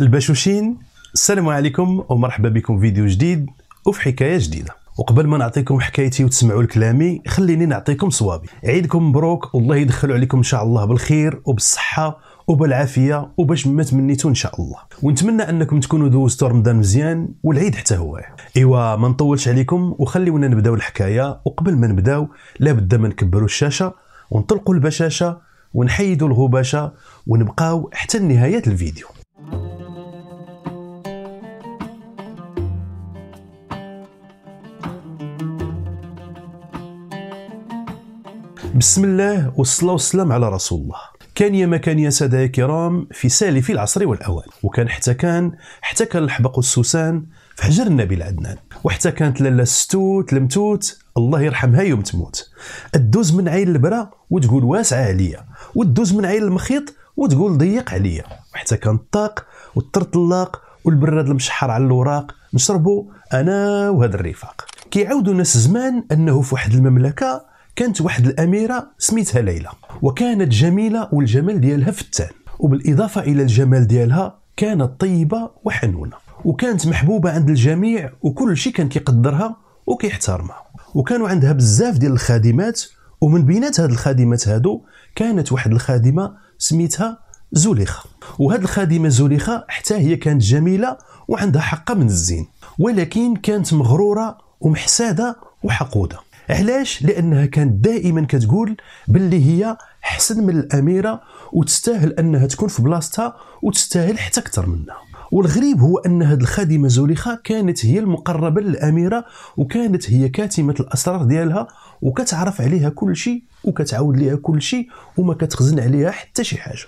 الباشوشين السلام عليكم ومرحبا بكم فيديو جديد وفي حكايه جديده وقبل ما نعطيكم حكايتي وتسمعوا لكلامي خليني نعطيكم صوابي عيدكم مبروك والله يدخلوا عليكم ان شاء الله بالخير وبالصحه وبالعافيه وباش ما تمنيتو ان شاء الله ونتمنى انكم تكونوا دوزتوا رمضان مزيان والعيد حتى هو ايوا ما نطولش عليكم وخليونا نبداو الحكايه وقبل ما نبداو لابد ما نكبروا الشاشه ونطلقوا البشاشه ونحيدوا الغباشه ونبقاو حتى نهايه الفيديو بسم الله والصلاة والسلام على رسول الله كان يا ما كان يا سادة يا كرام في سالف العصر والأوان وكان حتى كان حتى كان الحبق والسوسان في حجر النبي العدنان وحتى كانت لالا ستوت لمتوت الله يرحمها يوم تموت الدوز من عين البرا وتقول واسعة عليا والدوز من عين المخيط وتقول ضيق عليا وحتى كان الطاق والطرطلاق والبراد المشحر على الوراق نشربو انا وهذا الرفاق كيعاودوا ناس زمان انه في واحد المملكه كانت واحد الاميره سميتها ليلى وكانت جميله والجمال ديالها فتان وبالاضافه الى الجمال ديالها كانت طيبه وحنونه وكانت محبوبه عند الجميع وكل شيء كان كيقدرها وكيحترمها وكانوا عندها بزاف ديال الخادمات ومن بينات هاد الخادمات هادو كانت واحد الخادمه سميتها زليخه وهاد الخادمه زليخه حتى هي كانت جميله وعندها حقه من الزين ولكن كانت مغروره ومحساده وحقوده علاش لانها كانت دائما كتقول باللي هي حسن من الاميره وتستاهل انها تكون في بلاصتها وتستاهل حتى اكثر منها والغريب هو ان هذه الخادمه زليخه كانت هي المقربه للاميره وكانت هي كاتمه الاسرار ديالها وكتعرف عليها كل شيء وكتعاود ليها كل شيء وما كتخزن عليها حتى شي حاجه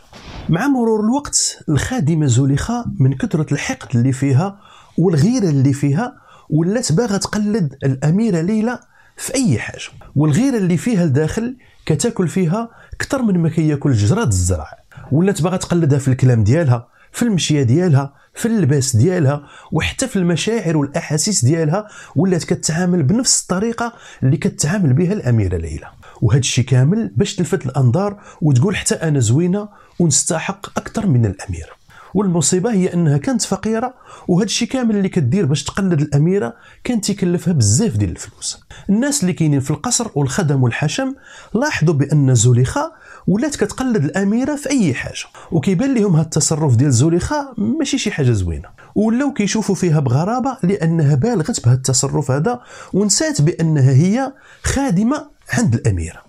مع مرور الوقت الخادمه زليخه من كثره الحقد اللي فيها والغيره اللي فيها ولات باغا تقلد الاميره ليلى في اي حاجه والغيره اللي فيها لداخل كتاكل فيها اكثر من ما كياكل جزرات الزرع ولات باغا تقلدها في الكلام ديالها في المشيه ديالها في اللباس ديالها وحتى في المشاعر والاحاسيس ديالها ولات كتعامل بنفس الطريقه اللي كتعامل بها الاميره ليلى وهذا الشيء كامل باش تلفت الانظار وتقول حتى انا زوينه ونستحق اكثر من الاميره والمصيبه هي انها كانت فقيره وهذا الشيء كامل اللي كدير باش تقلد الاميره كان تيكلفها بزاف ديال الفلوس الناس اللي كاينين في القصر والخدم والحشم لاحظوا بان زليخه ولات كتقلد الاميره في اي حاجه وكيبان لهم هذا التصرف ديال زليخه ماشي شي حاجه زوينه ولاو كيشوفوا فيها بغرابه لانها بالغت بهذا التصرف هذا ونسات بانها هي خادمه عند الاميره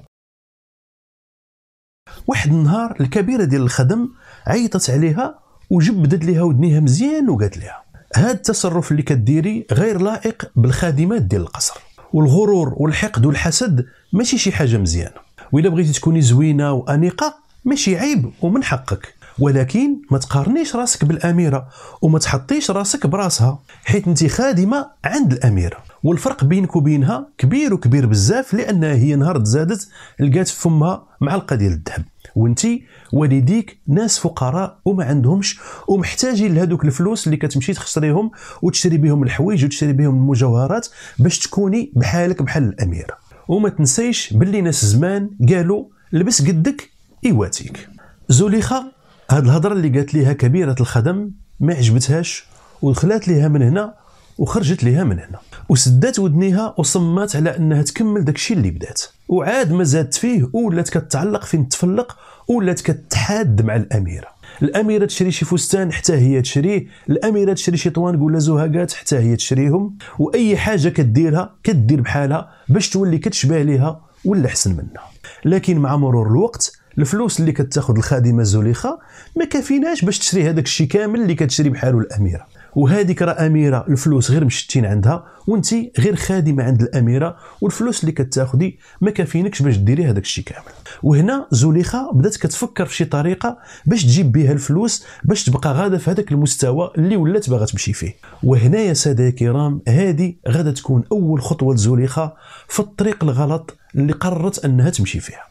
واحد النهار الكبيره ديال الخدم عيطت عليها وجبدت لها ودنيها مزيان وقالت لها هذا التصرف اللي كديري غير لائق بالخادمات ديال القصر والغرور والحقد والحسد ماشي شي حاجه مزيانه وإلا بغيتي تكوني زوينه وانيقه ماشي عيب ومن حقك ولكن ما تقارنيش راسك بالاميره وما تحطيش راسك براسها حيت انت خادمه عند الاميره والفرق بينك وبينها كبير وكبير بزاف لانها هي نهار تزادت لقات فمها معلقه ديال الذهب وانت والديك ناس فقراء وما عندهمش ومحتاجين لهذوك الفلوس اللي كتمشي تخسريهم وتشري بهم الحوايج وتشري بهم المجوهرات باش تكوني بحالك بحال الاميره وما تنسيش باللي ناس زمان قالوا لبس قدك يواتيك زليخه هاد الهضره اللي قالت ليها كبيره الخدم ما عجبتهاش ودخلات ليها من هنا وخرجت ليها من هنا وسدات ودنيها وصمات على انها تكمل داكشي اللي بدات وعاد ما زادت فيه ولات كتعلق فين تفلق ولات كتحاد مع الاميره الاميره تشري شي فستان حتى هي تشريه الاميره تشري شي طوانق ولا زهاقات حتى هي تشريهم واي حاجه كديرها كدير بحالها باش تولي كتشبه ليها ولا احسن منها لكن مع مرور الوقت الفلوس اللي كتاخذ الخادمه زليخه ما كافيناش باش تشري هذاك الشيء كامل اللي كتشري بحاله الاميره وهذيك راه اميره الفلوس غير مشتين عندها وانت غير خادمه عند الاميره والفلوس اللي كتاخدي ما كافينكش باش ديري هذاك الشيء كامل وهنا زليخه بدات كتفكر في شي طريقه باش تجيب بها الفلوس باش تبقى غاده في هذاك المستوى اللي ولات باغا تمشي فيه وهنا يا ساده الكرام هذه غاده تكون اول خطوه لزليخه في الطريق الغلط اللي قررت انها تمشي فيها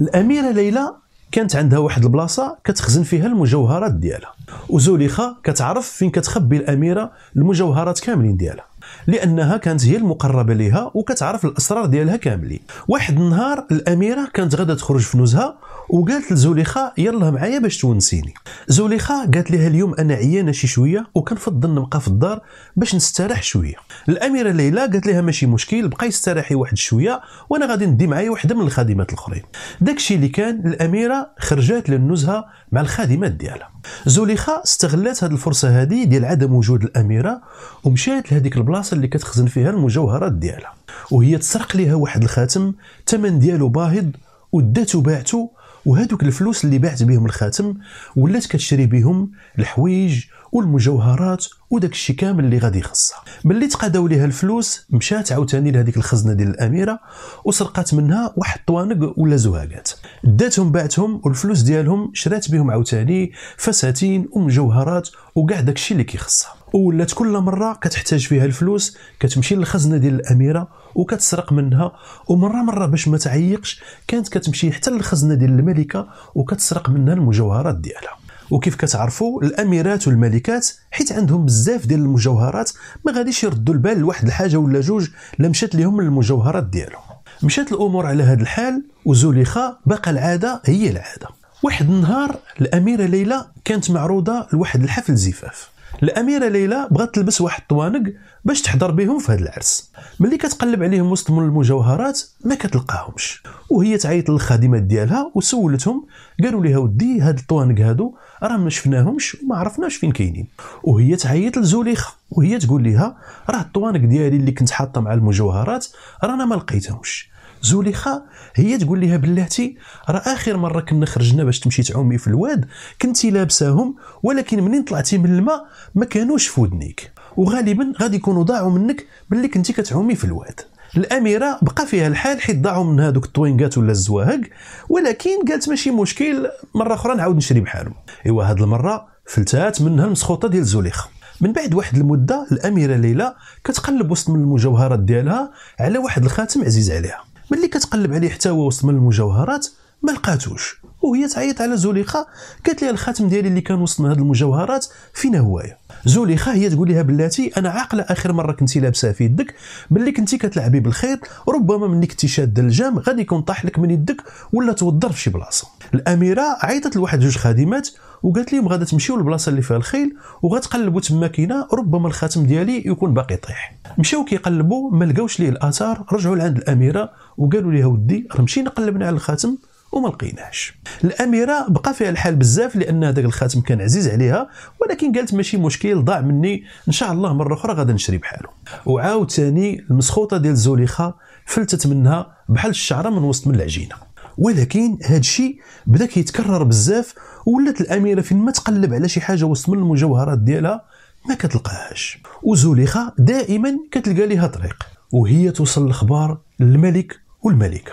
الاميره ليلى كانت عندها واحد البلاصه كتخزن فيها المجوهرات ديالها وزوليخه كتعرف فين كتخبي الاميره المجوهرات كاملين ديالها لانها كانت هي المقربه ليها وكتعرف الاسرار ديالها كاملين واحد النهار الاميره كانت غادا تخرج في نزهه وقالت لزوليخا يلا معايا باش تونسيني زوليخا قالت لها اليوم انا عيانه شي شويه وكنفضل نبقى في الدار باش نستريح شويه الاميره ليلى قالت لها ماشي مشكل بقاي استريحي واحد شويه وانا غادي ندي معايا وحده من الخادمات الاخرين داكشي اللي كان الاميره خرجات للنزهه مع الخادمات ديالها زوليخا استغلت هذه الفرصه هذه ديال عدم وجود الاميره ومشات لهذيك البلاصه اللي كتخزن فيها المجوهرات ديالها وهي تسرق لها واحد الخاتم الثمن ديالو باهظ وداتو باعتو وهذوك الفلوس اللي بعت بهم الخاتم ولات كتشري بهم الحوايج والمجوهرات وداك الشيء كامل اللي غادي يخصها ملي تقاداو ليها الفلوس مشات عاوتاني لهذيك الخزنه ديال الاميره وسرقات منها واحد الطوانق ولا زهاقات داتهم باعتهم والفلوس ديالهم شرات بهم عاوتاني فساتين ومجوهرات وكاع داكشي اللي كيخصها ولات كل مره كتحتاج فيها الفلوس كتمشي للخزنه ديال الاميره وكتسرق منها ومره مره باش ما تعيقش كانت كتمشي حتى للخزنه ديال الملكه وكتسرق منها المجوهرات ديالها وكيف كتعرفوا الاميرات والملكات حيت عندهم بزاف ديال المجوهرات ما غاديش يردوا البال لواحد الحاجه ولا جوج لا مشات لهم المجوهرات ديالهم مشات الامور على هذا الحال وزليخه بقى العاده هي العاده واحد النهار الاميره ليلى كانت معروضه لواحد الحفل زفاف الاميره ليلى بغات تلبس واحد الطوانق باش تحضر بهم في هذا العرس ملي كتقلب عليهم وسط من المجوهرات ما كتلقاهمش وهي تعيط للخادمات ديالها وسولتهم قالوا لها ودي هاد الطوانق هادو راه ما شفناهمش وما عرفناش فين كاينين وهي تعيط لزوليخ وهي تقول لها راه الطوانق ديالي اللي كنت حاطه مع المجوهرات رانا ما لقيتهمش زليخه هي تقول لها بلاتي راه اخر مره كنا خرجنا باش تمشي تعومي في الواد كنتي لابساهم ولكن منين طلعتي من الماء ما كانوش في ودنيك وغالبا غادي يكونوا ضاعوا منك ملي كنتي كتعومي في الواد الاميره بقى فيها الحال حيت ضاعوا من هذوك الطوينكات ولا الزواهق ولكن قالت ماشي مشكل مره اخرى نعاود نشري بحالهم ايوا هاد المره فلتات منها المسخوطه ديال زليخه من بعد واحد المده الاميره ليلى كتقلب وسط من المجوهرات ديالها على واحد الخاتم عزيز عليها ملي كتقلب عليه حتى هو وسط من المجوهرات ما لقاتوش وهي تعيط على زليخه قالت لها الخاتم ديالي اللي كان وسط من هاد المجوهرات فين هوايا زليخه هي تقول لها بلاتي انا عاقله اخر مره كنتي لابسها في يدك ملي كنتي كتلعبي بالخيط ربما ملي كنتي شاده الجام غادي يكون طاح لك من يدك ولا توضر في شي بلاصه الاميره عيطت لواحد جوج خادمات وقالت لهم غادا تمشيو للبلاصه اللي فيها الخيل وغتقلبوا تما كاينه ربما الخاتم ديالي يكون باقي طيح مشاو كيقلبوا ما لقاوش ليه الاثار رجعوا لعند الاميره وقالوا لها ودي راه مشينا قلبنا على الخاتم وما لقيناش الاميره بقى فيها الحال بزاف لان هذاك الخاتم كان عزيز عليها ولكن قالت ماشي مشكل ضاع مني ان شاء الله مره اخرى غادي نشري بحاله وعاوتاني المسخوطه ديال زوليخه فلتت منها بحال الشعره من وسط من العجينه ولكن هذا الشيء بدا كيتكرر بزاف ولات الاميره فين ما تقلب على شي حاجه وسط من المجوهرات ديالها ما كتلقاهاش وزوليخه دائما كتلقى ليها طريق وهي توصل الاخبار للملك والملكه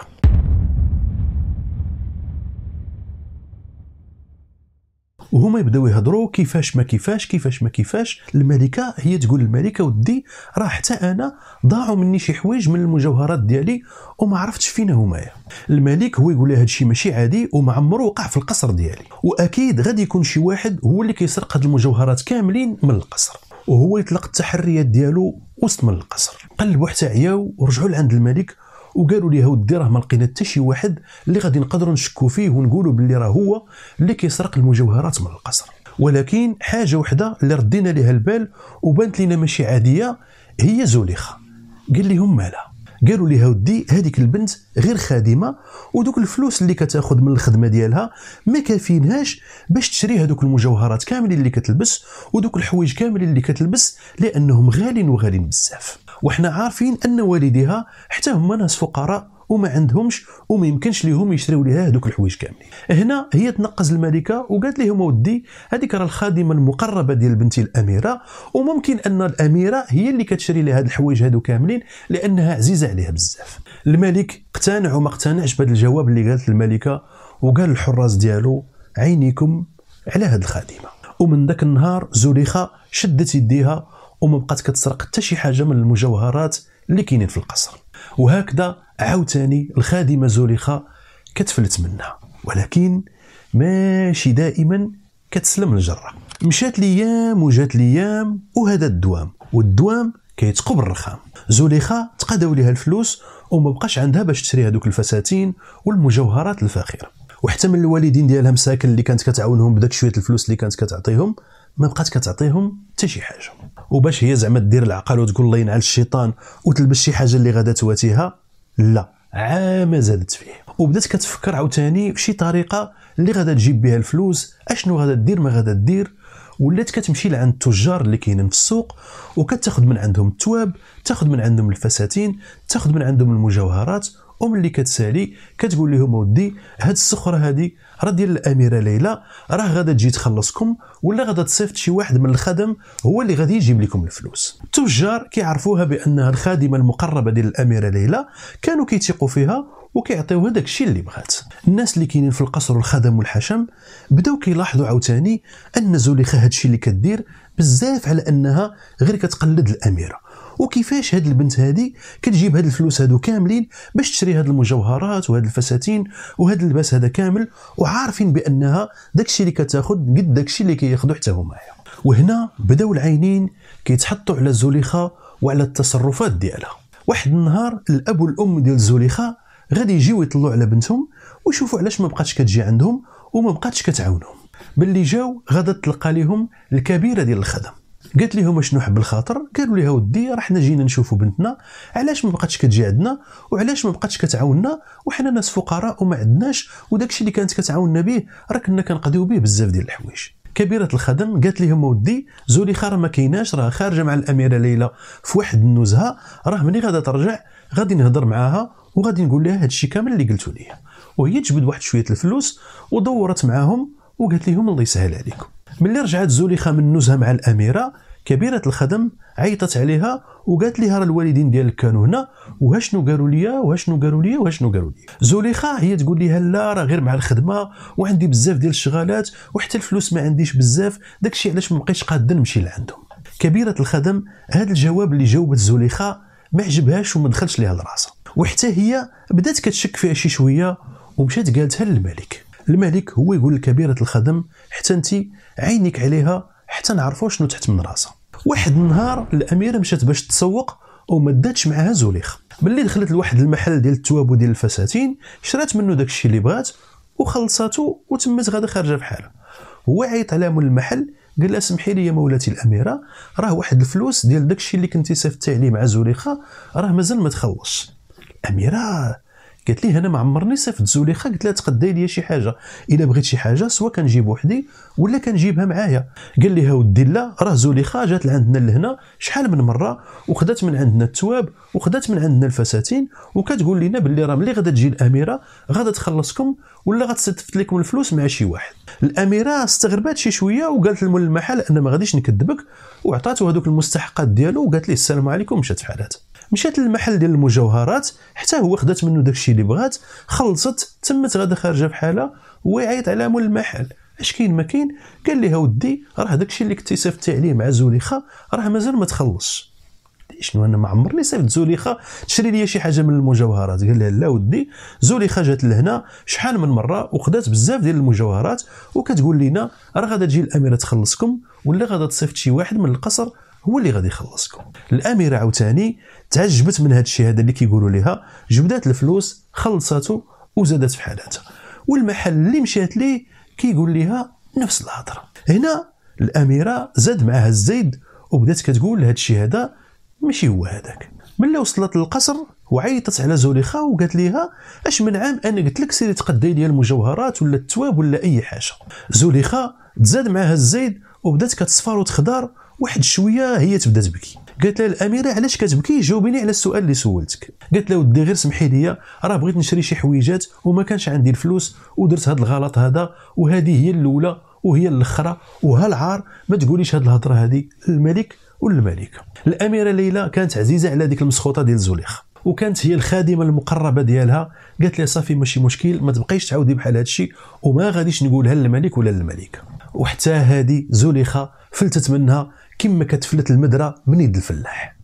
وهما يبداو يهضروا كيفاش ما كيفاش كيفاش ما كيفاش الملكه هي تقول الملكه ودي راه حتى انا ضاعوا مني شي حوايج من المجوهرات ديالي وما عرفتش فين همايا الملك هو يقول لها هادشي ماشي عادي وما عمره وقع في القصر ديالي واكيد غادي يكون شي واحد هو اللي كيسرق هاد المجوهرات كاملين من القصر وهو يطلق التحريات ديالو وسط من القصر قلبوا حتى عياو ورجعوا لعند الملك وقالوا لي هاود راه ما لقينا حتى شي واحد اللي غادي نقدروا نشكوا فيه ونقولوا باللي راه هو اللي كيسرق المجوهرات من القصر ولكن حاجه وحده اللي ردينا لها البال وبانت لنا ماشي عاديه هي زوليخه قال لهم مالها قالوا لي ودي هذيك البنت غير خادمه ودوك الفلوس اللي كتاخذ من الخدمه ديالها ما كافينهاش باش تشري هذوك المجوهرات كاملين اللي كتلبس ودوك الحوايج كاملين اللي كتلبس لانهم غاليين وغاليين بزاف وحنا عارفين ان والديها حتى هما ناس فقراء وما عندهمش وما يمكنش ليهم يشريو ليها هذوك الحوايج كاملين هنا هي تنقز الملكه وقالت لهم ودي هذيك راه الخادمه المقربه ديال بنتي الاميره وممكن ان الاميره هي اللي كتشري لها هاد الحوايج هادو كاملين لانها عزيزه عليها بزاف الملك اقتنع وما اقتنعش بهذا الجواب اللي قالت الملكه وقال الحراس ديالو عينيكم على هاد الخادمه ومن ذاك النهار زليخه شدت يديها وما بقات كتسرق حتى شي حاجه من المجوهرات اللي كاينين في القصر وهكذا عاوتاني الخادمه زليخه كتفلت منها ولكن ماشي دائما كتسلم الجره مشات ليام وجات ليام وهذا الدوام والدوام كيتقبر الرخام زليخه تقادوا ليها الفلوس وما بقاش عندها باش تشري هذوك الفساتين والمجوهرات الفاخره وحتى من الوالدين ديالها مساكن اللي كانت كتعاونهم بداك شويه الفلوس اللي كانت كتعطيهم ما بقات كتعطيهم حتى شي حاجه وباش هي زعما دير العقل وتقول الله ينعل الشيطان وتلبس شي حاجه اللي غادا تواتيها لا عام زادت فيه وبدات كتفكر عاوتاني بشي طريقه اللي غادا تجيب بها الفلوس اشنو غادا دير ما غادا دير ولات كتمشي لعند التجار اللي كاينين في السوق وكتاخذ من عندهم التواب تاخذ من عندهم الفساتين تاخذ من عندهم المجوهرات ام اللي كتسالي كتقول لهم ودي هاد السخره هادي راه ديال الاميره ليلى راه غادا تجي تخلصكم ولا غادا تصيفط شي واحد من الخدم هو اللي غادي يجيب لكم الفلوس التجار كيعرفوها بانها الخادمه المقربه ديال الاميره ليلى كانوا كيتيقوا فيها وكيعطيوها داكشي اللي بغات الناس اللي كاينين في القصر والخدم والحشم بداو كيلاحظوا عاوتاني ان زليخه هادشي اللي كدير بزاف على انها غير كتقلد الاميره وكيفاش هاد البنت هادي كتجيب هاد الفلوس هادو كاملين باش تشري هاد المجوهرات وهاد الفساتين وهاد اللباس هذا كامل وعارفين بانها داكشي اللي كتاخذ قد داكشي اللي كياخذوا حتى هما وهنا بداو العينين كيتحطوا على زليخه وعلى التصرفات ديالها واحد النهار الاب والام ديال زليخه غادي يجيو يطلعوا على بنتهم ويشوفوا علاش ما بقاتش كتجي عندهم وما بقاتش كتعاونهم باللي جاو غادا تلقى لهم الكبيره ديال الخدم قالت لهم شنو حب الخاطر قالوا لها ودي راه حنا جينا نشوفوا بنتنا علاش ما بقاتش كتجي عندنا وعلاش ما بقاتش كتعاوننا وحنا ناس فقراء وما عندناش وداكشي اللي كانت كتعاوننا به راه كنا كنقضيو به بزاف ديال الحوايج كبيرة الخدم قالت لهم ودي زولي راه ما كايناش راه خارجة مع الأميرة ليلى في واحد النزهة راه ملي غادا ترجع غادي نهضر معاها وغادي نقول لها هادشي كامل اللي قلتو ليا وهي تجبد واحد شوية الفلوس ودورت معاهم وقالت لهم الله يسهل عليكم ملي رجعت زليخه من نزهه مع الاميره كبيره الخدم عيطت عليها وقالت لها راه الوالدين ديالك كانوا هنا وها شنو قالوا لي وها شنو قالوا لي وها شنو قالوا لي زليخه هي تقول لها لا راه غير مع الخدمه وعندي بزاف ديال الشغالات وحتى الفلوس ما عنديش بزاف داكشي علاش ما بقيتش قاد نمشي لعندهم كبيره الخدم هذا الجواب اللي جاوبت زليخه ما عجبهاش وما دخلش ليها لراسها وحتى هي بدات كتشك فيها شي شويه ومشات قالتها للملك الملك هو يقول لكبيرة الخدم حتى انت عينك عليها حتى نعرفوا شنو تحت من راسها واحد النهار الاميره مشات باش تسوق وما داتش معها زوليخ ملي دخلت لواحد المحل ديال التواب وديال الفساتين شرات منه داكشي اللي بغات وخلصاتو وتمت غادا خارجه بحالها هو عيط على مول المحل قال لها سمحي لي يا مولاتي الاميره راه واحد الفلوس ديال داكشي اللي كنتي صيفطتي عليه مع زليخه راه مازال ما تخلصش الاميره قالت لي انا ما عمرني صيفط زليخه قلت لها تقدي لي شي حاجه الا بغيت شي حاجه سواء كنجيب وحدي ولا كنجيبها معايا قال لها ودي لا راه زليخه جات لعندنا لهنا شحال من مره وخدات من عندنا التواب وخدات من عندنا الفساتين وكتقول لنا باللي راه ملي غدا تجي الاميره غدا تخلصكم ولا غتصدفت لكم الفلوس مع شي واحد الاميره استغربات شي شويه وقالت لمول المحل انا ما غاديش نكذبك وعطاتو هذوك المستحقات ديالو وقالت ليه السلام عليكم مشات في حالاتها مشات للمحل ديال المجوهرات حتى هو خدات منه داكشي اللي بغات خلصت تمت غادا خارجه بحالها هو يعيط على مول المحل اش كاين ما كاين قال لها ودي راه داكشي اللي كنتي صيفطتي عليه مع زليخه راه مازال ما تخلصش شنو انا ما عمرني صيفط زليخه تشري لي شي حاجه من المجوهرات قال لها لا ودي زليخه جات لهنا شحال من مره وخدات بزاف ديال المجوهرات وكتقول لنا راه غادا تجي الاميره تخلصكم ولا غادا تصيفط شي واحد من القصر هو اللي غادي يخلصكم الاميره عاوتاني تعجبت من هذا الشيء هذا اللي كيقولوا ليها جبدات الفلوس خلصاتو وزادت في حالاتها والمحل اللي مشات ليه كيقول ليها نفس الهضره هنا الاميره زاد معها الزيد وبدات كتقول هذا الشيء هذا ماشي هو هذاك ملي وصلت للقصر وعيطت على زليخه وقالت ليها اش من عام انا قلت لك سيري تقدي لي المجوهرات ولا التواب ولا اي حاجه زليخه تزاد معها الزيد وبدات كتصفر وتخضر واحد شويه هي تبدا تبكي قالت لها الاميره علاش كتبكي جاوبيني على السؤال اللي سولتك قالت لها ودي غير سمحي لي راه بغيت نشري شي حويجات وما كانش عندي الفلوس ودرت هذا الغلط هذا وهذه هي الاولى وهي الاخرى وها العار ما تقوليش هذه الهضره هذه الملك والملكه الاميره ليلى كانت عزيزه على ديك المسخوطه ديال زليخ وكانت هي الخادمه المقربه ديالها قالت لها صافي ماشي مشكل ما تبقيش تعاودي بحال هذا الشيء وما غاديش نقولها للملك ولا للملكه وحتى هذه زليخه فلتت منها كما كتفلت المدرة من يد الفلاح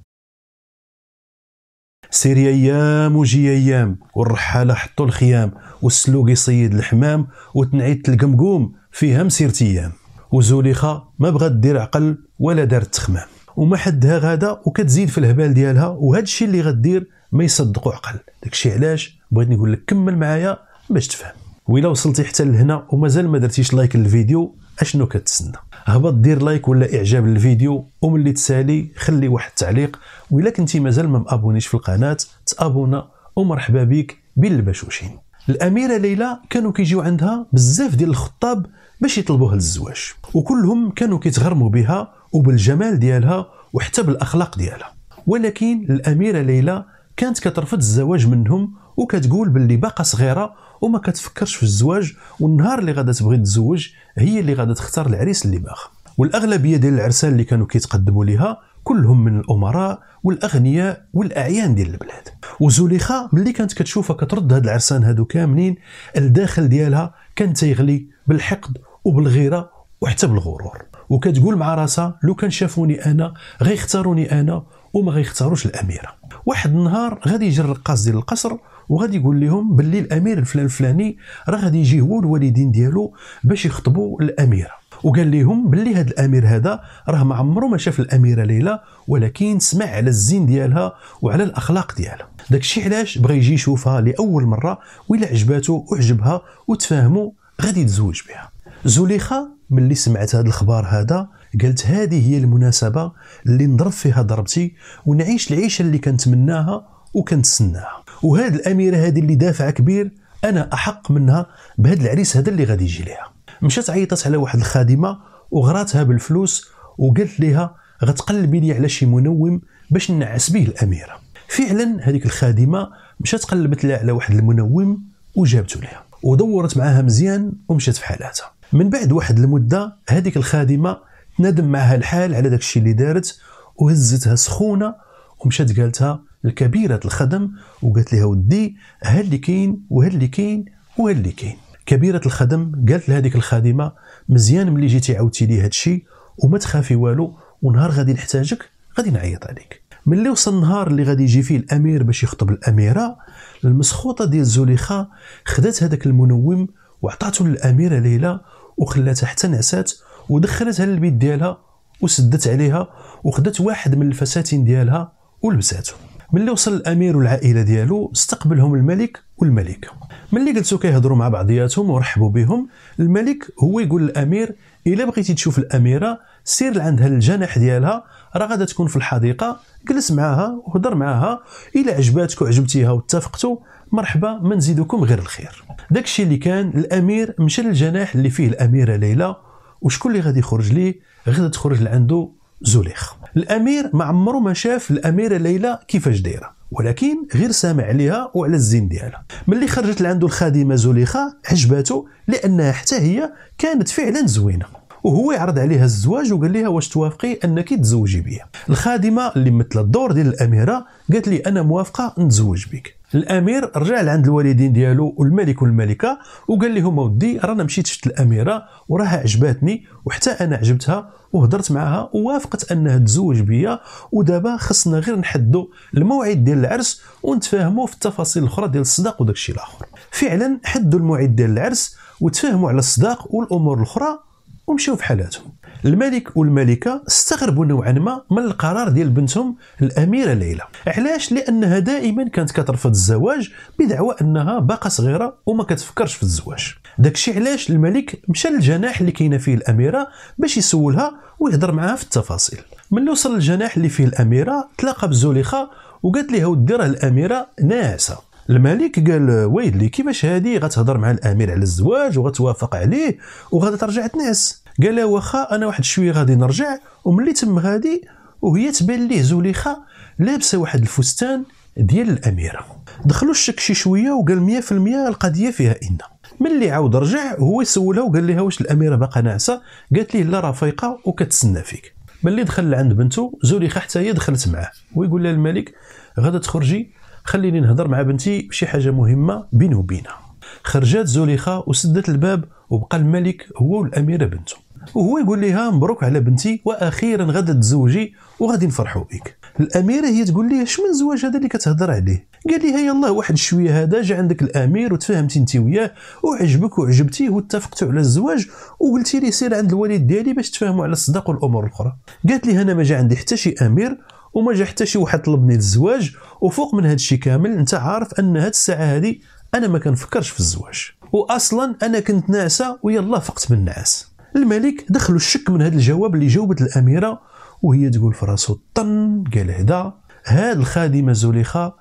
سيري ايام وجي ايام والرحاله حطوا الخيام والسلوق يصيد الحمام وتنعيت القمقوم فيها مسيرت ايام وزوليخه ما بغات دير عقل ولا دارت تخمام وما حدها غادا وكتزيد في الهبال ديالها وهذا الشيء اللي غدير ما يصدقوا عقل داكشي علاش بغيت نقول لك كمل معايا باش تفهم وإلا وصلتي حتى لهنا ومازال ما درتيش لايك للفيديو اشنو كتسنى هبط دير لايك ولا اعجاب للفيديو وملي تسالي خلي واحد التعليق وإلا كنتي مازال ما مابونيش في القناه تابونا ومرحبا بك بالبشوشين الاميره ليلى كانوا كيجيو عندها بزاف ديال الخطاب باش يطلبوها للزواج وكلهم كانوا كيتغرموا بها وبالجمال ديالها وحتى بالاخلاق ديالها ولكن الاميره ليلى كانت كترفض الزواج منهم وكتقول باللي باقا صغيره وما كتفكرش في الزواج والنهار اللي غادا تبغي تزوج هي اللي غادي تختار العريس اللي باغ والاغلبيه ديال العرسان اللي كانوا كيتقدموا ليها كلهم من الامراء والاغنياء والاعيان ديال البلاد وزليخه ملي كانت كتشوفها كترد هاد العرسان هادو كاملين الداخل ديالها كان تيغلي بالحقد وبالغيره وحتى بالغرور وكتقول مع راسها لو كان شافوني انا غيختاروني انا وما غيختاروش الاميره واحد النهار غادي يجي الرقاص ديال القصر وغادي يقول لهم باللي الامير الفلان الفلاني راه غادي يجي هو الوالدين ديالو باش يخطبوا الاميره وقال لهم باللي هذا الامير هذا راه ما عمره ما شاف الاميره ليلى ولكن سمع على الزين ديالها وعلى الاخلاق ديالها داكشي علاش بغى يجي يشوفها لاول مره ولا عجباتو وعجبها وتفاهموا غادي يتزوج بها زليخه ملي سمعت هذا الخبر هذا قالت هذه هي المناسبه اللي نضرب فيها ضربتي ونعيش العيشه اللي كنتمناها وكنتسناها وهذه الاميره هذه اللي دافع كبير انا احق منها بهذا العريس هذا اللي غادي يجي ليها مشات عيطت على واحد الخادمه وغراتها بالفلوس وقالت لها غتقلبي لي على شي منوم باش نعس به الاميره فعلا هذيك الخادمه مشات قلبت لها على واحد المنوم وجابته لها ودورت معاها مزيان ومشات في حالاتها من بعد واحد المده هذيك الخادمه تندم معها الحال على داكشي اللي دارت وهزتها سخونه ومشات قالتها الكبيره الخدم وقالت لها ودي ها اللي كاين وها اللي كاين وها اللي كاين كبيره الخدم قالت لهذيك الخادمه مزيان ملي جيتي عاودتي لي الشيء وما تخافي والو ونهار غادي نحتاجك غادي نعيط عليك ملي وصل النهار اللي غادي يجي فيه الامير باش يخطب الاميره المسخوطه ديال زليخه خدات هذاك المنوم وعطاته للاميره ليلى وخلاتها حتى نعسات ودخلتها للبيت ديالها وسدت عليها وخدت واحد من الفساتين ديالها ولبساتو ملي وصل الامير والعائله ديالو استقبلهم الملك والملكه ملي جلسوا كيهضروا مع بعضياتهم ورحبوا بهم الملك هو يقول للامير الا بغيتي تشوف الاميره سير لعندها الجناح ديالها راه غادا تكون في الحديقه جلس معاها وهضر معاها الا عجباتك وعجبتيها واتفقتوا مرحبا ما نزيدكم غير الخير داكشي اللي كان الامير مشى للجناح اللي فيه الاميره ليلى وشكون اللي غادي يخرج ليه غادا تخرج لعندو زليخ الامير ما عمره ما شاف الاميره ليلى كيفاش دايره ولكن غير سامع عليها وعلى الزين ديالها ملي خرجت لعنده الخادمه زليخه عجباتو لانها حتى هي كانت فعلا زوينه وهو يعرض عليها الزواج وقال لها واش توافقي انك تزوجي بيا الخادمه اللي مثل الدور ديال الاميره قالت لي انا موافقه نتزوج بك الامير رجع لعند الوالدين ديالو والملك والملكه وقال لهم ودي رانا مشيت شفت الاميره وراها عجباتني وحتى انا عجبتها وهضرت معها ووافقت انها تزوج بيا ودابا خصنا غير نحدوا الموعد ديال العرس ونتفاهموا في التفاصيل الاخرى ديال الصداق وداكشي الاخر فعلا حدوا الموعد ديال العرس وتفاهموا على الصداق والامور الاخرى ومشاو في حالاتهم الملك والملكه استغربوا نوعا ما من القرار ديال بنتهم الاميره ليلى علاش لانها دائما كانت كترفض الزواج بدعوى انها باقا صغيره وما كتفكرش في الزواج داكشي علاش الملك مشى للجناح اللي كاينه فيه الاميره باش يسولها ويهضر معها في التفاصيل من وصل للجناح اللي فيه الاميره تلاقى بزوليخه وقالت لها ودي راه الاميره ناعسه الملك قال ويلي كيفاش هادي غتهضر مع الامير على الزواج وغتوافق عليه وغادي ترجع تنعس قال لها واخا انا واحد شويه غادي نرجع وملي تم غادي وهي تبان ليه زليخه لابسه واحد الفستان ديال الاميره دخلوا الشك شي شويه وقال 100% القضيه فيها ان ملي عاود رجع هو سولها وقال لها واش الاميره باقا ناعسه قالت ليه لا راه فايقه وكتسنى فيك ملي دخل لعند بنته زليخه حتى هي دخلت معاه ويقول لها الملك غادا تخرجي خليني نهضر مع بنتي بشي حاجه مهمه بيني وبينها خرجات زليخه وسدت الباب وبقى الملك هو والاميره بنته وهو يقول لها مبروك على بنتي واخيرا غادي تزوجي وغادي نفرحوا بك الاميره هي تقول اش شمن زواج هذا اللي كتهضر عليه قال لها يلاه واحد شويه هذا جا عندك الامير وتفاهمتي انت وياه وعجبك وعجبتيه واتفقتوا على الزواج وقلتي لي سير عند الوالد ديالي باش تفاهموا على الصداق والامور الاخرى قالت لي انا ما جا عندي حتى شي امير وما جا حتى شي واحد طلبني الزواج وفوق من هذا الشيء كامل انت عارف ان هذه الساعه هذه انا ما كنفكرش في الزواج واصلا انا كنت ناعسه ويلا فقت من النعاس الملك دخلو الشك من هذا الجواب اللي جاوبت الاميره وهي تقول في راسه طن قال هدا هاد الخادمه زليخه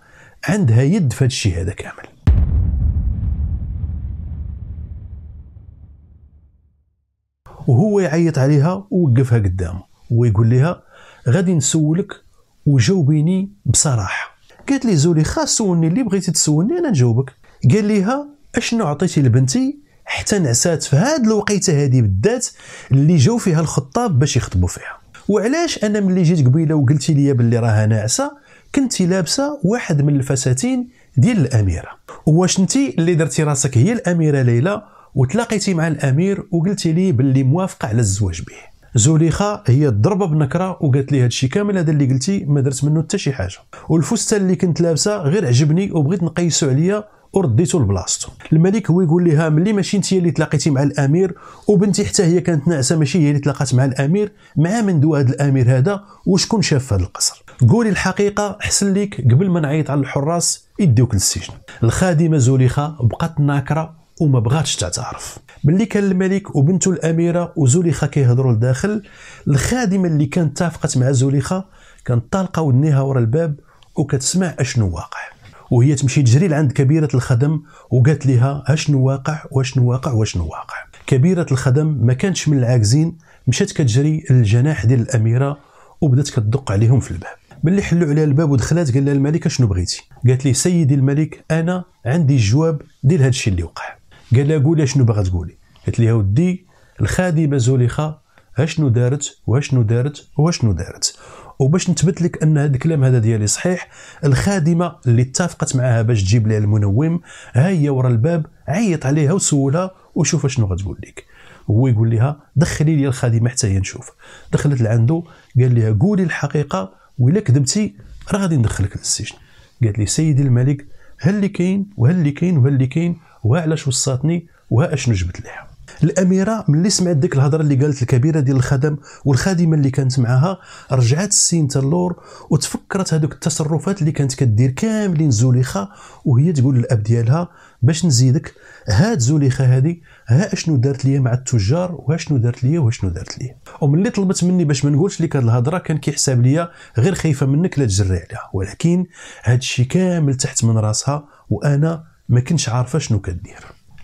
عندها يد في هذا الشيء هذا كامل وهو يعيط عليها ووقفها قدامه ويقول لها غادي نسولك وجاوبيني بصراحه قالت لي زولي خاص سولني اللي بغيتي تسولني انا نجاوبك قال ليها اشنو عطيتي لبنتي حتى نعسات في هاد الوقيته هادي بالذات اللي جاو فيها الخطاب باش يخطبوا فيها وعلاش انا ملي جيت قبيله وقلتي لي باللي راها ناعسه كنت لابسه واحد من الفساتين ديال الاميره واش انت اللي درتي راسك هي الاميره ليلى وتلاقيتي مع الامير وقلتي لي باللي موافقه على الزواج به زليخه هي ضربه بنكره وقالت لي هادشي كامل هذا اللي قلتي ما درت منه حتى شي حاجه والفستان اللي كنت لابسه غير عجبني وبغيت نقيسو عليا ورديته لبلاصتو الملك هو يقول لها ملي ماشي انت اللي تلاقيتي مع الامير وبنتي حتى هي كانت ناعسه ماشي هي اللي تلاقات مع الامير مع من دو هذا الامير هذا وشكون شاف هذا القصر قولي الحقيقه حسن ليك قبل ما نعيط على الحراس يديوك للسجن الخادمه زليخه بقات ناكره وما بغاتش تعترف ملي كان الملك وبنته الاميره وزليخه كيهضروا لداخل الخادمه اللي كانت اتفقت مع زليخه كانت طالقه ودنيها ورا الباب وكتسمع اشنو واقع وهي تمشي تجري لعند كبيره الخدم وقالت لها اشنو واقع واشنو واقع واشنو واقع كبيره الخدم ما كانتش من العاجزين مشات كتجري للجناح ديال الاميره وبدات كتدق عليهم في الباب ملي حلوا عليها الباب ودخلات قال لها الملك اشنو بغيتي قالت لي سيدي الملك انا عندي الجواب ديال هذا الشيء اللي وقع قال لها قولي شنو باغا تقولي قالت لها ودي الخادمه زليخه اشنو دارت واشنو دارت واشنو دارت وباش نثبت لك ان هذا الكلام هذا ديالي صحيح الخادمه اللي اتفقت معها باش تجيب لها المنوم ها هي ورا الباب عيط عليها وسولها وشوف شنو غتقول لك هو يقول لها دخلي لي الخادمه حتى هي نشوف دخلت لعنده قال لها قولي الحقيقه ولا كذبتي راه غادي ندخلك للسجن قالت لي سيدي الملك هل اللي كاين وهل اللي كاين وهل اللي كاين وها علاش وصاتني وها اشنو جبت ليها الاميره ملي سمعت ديك الهضره اللي قالت الكبيره ديال الخدم والخادمه اللي كانت معاها رجعت السين تالور وتفكرت هذوك التصرفات اللي كانت كدير كاملين زليخه وهي تقول للاب ديالها باش نزيدك هاد زليخه هادي ها اشنو دارت ليا مع التجار واشنو دارت ليا واشنو دارت ليا وملي طلبت مني باش ما نقولش لك هاد الهضره كان كيحسب ليا غير خايفه منك لا تجري عليها ولكن هادشي كامل تحت من راسها وانا ما كنتش عارفه شنو كدير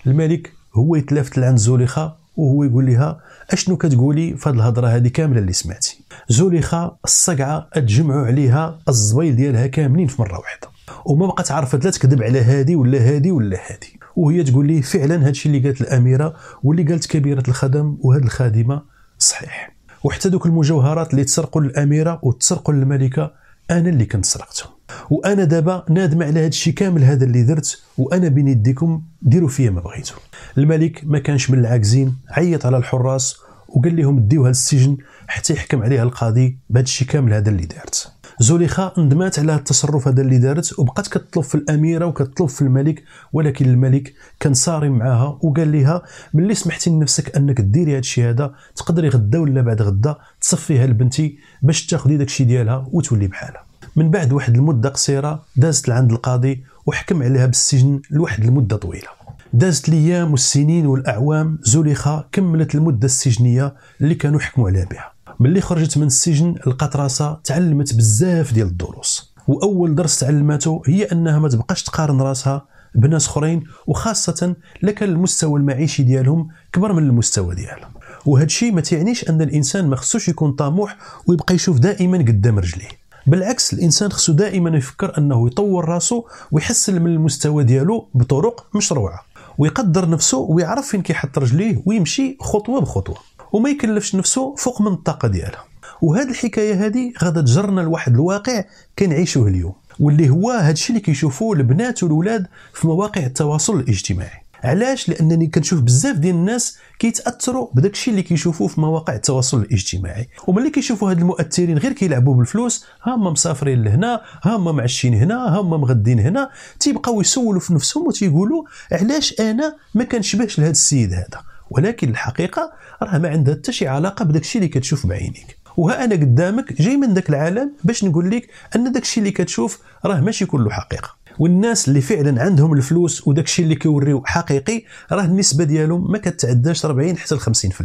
الملك هو يتلافت لعند زليخه وهو يقول لها اشنو كتقولي في هذه الهضره هذه كامله اللي سمعتي زليخه الصقعه تجمعوا عليها الزويل ديالها كاملين في مره واحده وما بقات عرفت لا تكذب على هذه ولا هذه ولا هذه وهي تقول لي فعلا هادشي اللي قالت الاميره واللي قالت كبيره الخدم وهاد الخادمه صحيح وحتى دوك المجوهرات اللي تسرقوا للاميره وتسرقوا للملكه انا اللي كنت سرقتهم وانا دابا نادم على هذا الشيء كامل هذا اللي درت وانا بين يديكم ديروا فيا ما بغيتوا الملك ما كانش من العاجزين عيط على الحراس وقال لهم ديوها للسجن حتى يحكم عليها القاضي بهذا الشيء كامل هذا اللي دارت زليخه ندمات على التصرف هذا اللي دارت وبقات كتطلب في الاميره وكتطلب في الملك ولكن الملك كان صارم معاها وقال لها ملي سمحتي لنفسك انك ديري هذا الشيء هذا تقدري غدا ولا بعد غدا تصفيها لبنتي باش تاخذي داك الشيء ديالها وتولي بحالها من بعد واحد المده قصيره دازت لعند القاضي وحكم عليها بالسجن لواحد المده طويله دازت الايام والسنين والاعوام زليخه كملت المده السجنيه اللي كانوا حكموا عليها بها ملي خرجت من السجن لقات راسها تعلمت بزاف ديال الدروس واول درس تعلمته هي انها ما تبقاش تقارن راسها بناس اخرين وخاصه لكن المستوى المعيشي ديالهم كبر من المستوى ديالها وهذا الشيء ما تعنيش ان الانسان ما خصوش يكون طموح ويبقى يشوف دائما قدام رجليه بالعكس الانسان خصو دائما يفكر انه يطور راسو ويحسن من المستوى ديالو بطرق مشروعه ويقدر نفسه ويعرف فين كيحط رجليه ويمشي خطوه بخطوه وما يكلفش نفسه فوق من الطاقه ديالها وهذه الحكايه هذه غادا تجرنا لواحد الواقع كنعيشوه اليوم واللي هو هادشي اللي كيشوفوه البنات والولاد في مواقع التواصل الاجتماعي علاش لانني كنشوف بزاف ديال الناس كيتاثروا بداك الشيء اللي كيشوفوه في مواقع التواصل الاجتماعي وملي كيشوفوا هاد المؤثرين غير كيلعبوا بالفلوس ها هما مسافرين لهنا ها هما معشين هنا ها هما مغدين هنا تيبقاو يسولوا في نفسهم وتيقولوا علاش انا ما كنشبهش لهذا السيد هذا ولكن الحقيقه راه ما عندها حتى شي علاقه بداك الشيء اللي كتشوف بعينيك وها انا قدامك جاي من ذاك العالم باش نقول لك ان داك الشيء اللي كتشوف راه ماشي كله حقيقه والناس اللي فعلا عندهم الفلوس وداك الشيء اللي كيوريو حقيقي راه النسبه ديالهم ما كتعداش 40 حتى ل 50%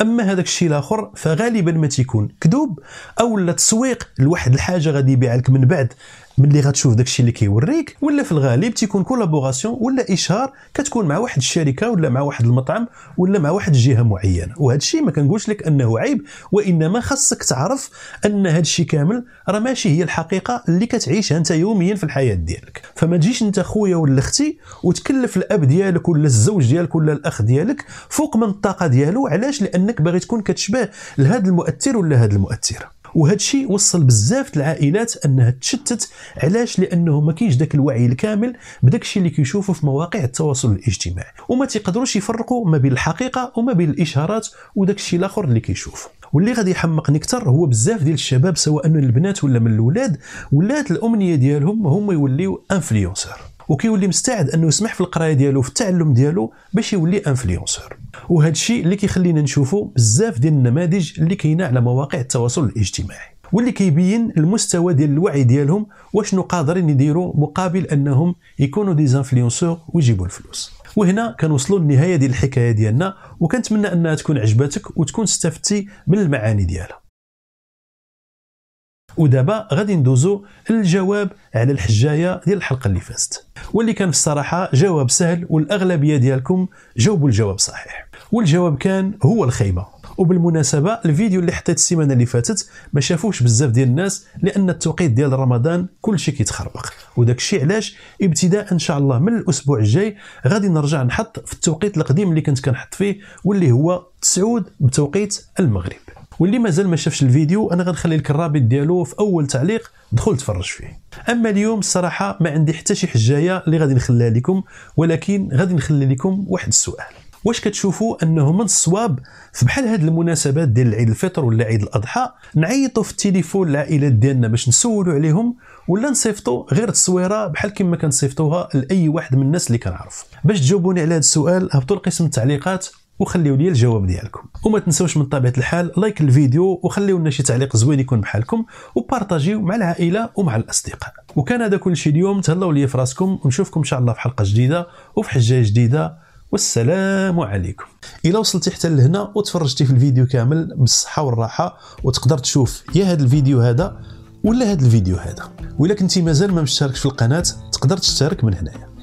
اما هذاك الشيء الاخر فغالبا ما تيكون كذوب او لا تسويق لواحد الحاجه غادي يبيع لك من بعد ملي غتشوف داكشي اللي كيوريك ولا في الغالب تيكون كولابوراسيون ولا اشهار كتكون مع واحد الشركه ولا مع واحد المطعم ولا مع واحد الجهه معينه وهذا الشيء ما كنقولش لك انه عيب وانما خاصك تعرف ان هذا الشيء كامل راه ماشي هي الحقيقه اللي كتعيشها انت يوميا في الحياه ديالك فما تجيش انت خويا ولا اختي وتكلف الاب ديالك ولا الزوج ديالك ولا الاخ ديالك فوق من الطاقه ديالو علاش لانك باغي تكون كتشبه لهذا المؤثر ولا هذا المؤثره وهذا الشيء وصل بزاف العائلات انها تشتت علاش لانه ما كاينش ذاك الوعي الكامل بداك الشيء اللي كيشوفوا في مواقع التواصل الاجتماعي وما تيقدروش يفرقوا ما بين الحقيقه وما بين الاشارات وداك الشيء الاخر اللي كيشوف واللي غادي يحمقني اكثر هو بزاف ديال الشباب سواء من البنات ولا من الاولاد ولات الامنيه ديالهم هما يوليو انفلونسر وكيولي مستعد انه يسمح في القرايه ديالو في التعلم ديالو باش يولي انفلونسور وهذا الشيء اللي كيخلينا نشوفوا بزاف ديال النماذج اللي كاينه على مواقع التواصل الاجتماعي واللي كيبين المستوى ديال الوعي ديالهم واشنو قادرين يديروا مقابل انهم يكونوا دي زانفلونسور ويجيبوا الفلوس وهنا كنوصلوا للنهايه ديال الحكايه ديالنا وكنتمنى انها تكون عجبتك وتكون استفدتي من المعاني ديالها ودابا غادي ندوزو للجواب على الحجايه ديال الحلقه اللي فاتت واللي كان في الصراحه جواب سهل والاغلبيه ديالكم جاوبوا الجواب صحيح والجواب كان هو الخيمه وبالمناسبه الفيديو اللي حطيت السيمانه اللي فاتت ما شافوش بزاف ديال الناس لان التوقيت ديال رمضان كل شيء كيتخربق وداك الشيء علاش ابتداء ان شاء الله من الاسبوع الجاي غادي نرجع نحط في التوقيت القديم اللي كنت كنحط فيه واللي هو تسعود بتوقيت المغرب واللي مازال ما شافش الفيديو انا غنخلي لك الرابط ديالو في اول تعليق دخل تفرج فيه اما اليوم الصراحه ما عندي حتى شي حجايه اللي غادي نخليها لكم ولكن غادي نخلي لكم واحد السؤال واش كتشوفوا انه من الصواب في بحال هذه المناسبات ديال عيد الفطر ولا عيد الاضحى نعيطوا في التليفون العائلات ديالنا باش نسولوا عليهم ولا نصيفطوا غير تصويره بحال كما كنصيفطوها لاي واحد من الناس اللي كنعرف باش تجاوبوني على هذا السؤال هبطوا لقسم التعليقات وخليو لي الجواب ديالكم وما تنساوش من طبيعه الحال لايك الفيديو وخليو لنا شي تعليق زوين يكون بحالكم وبارطاجيو مع العائله ومع الاصدقاء وكان هذا كل شيء اليوم تهلاو لي في راسكم ونشوفكم ان شاء الله في حلقه جديده وفي حجه جديده والسلام عليكم الى وصلتي حتى لهنا وتفرجتي في الفيديو كامل بالصحه والراحه وتقدر تشوف يا هذا الفيديو هذا ولا هذا الفيديو هذا واذا كنتي مازال ما مشتركش في القناه تقدر تشترك من هنايا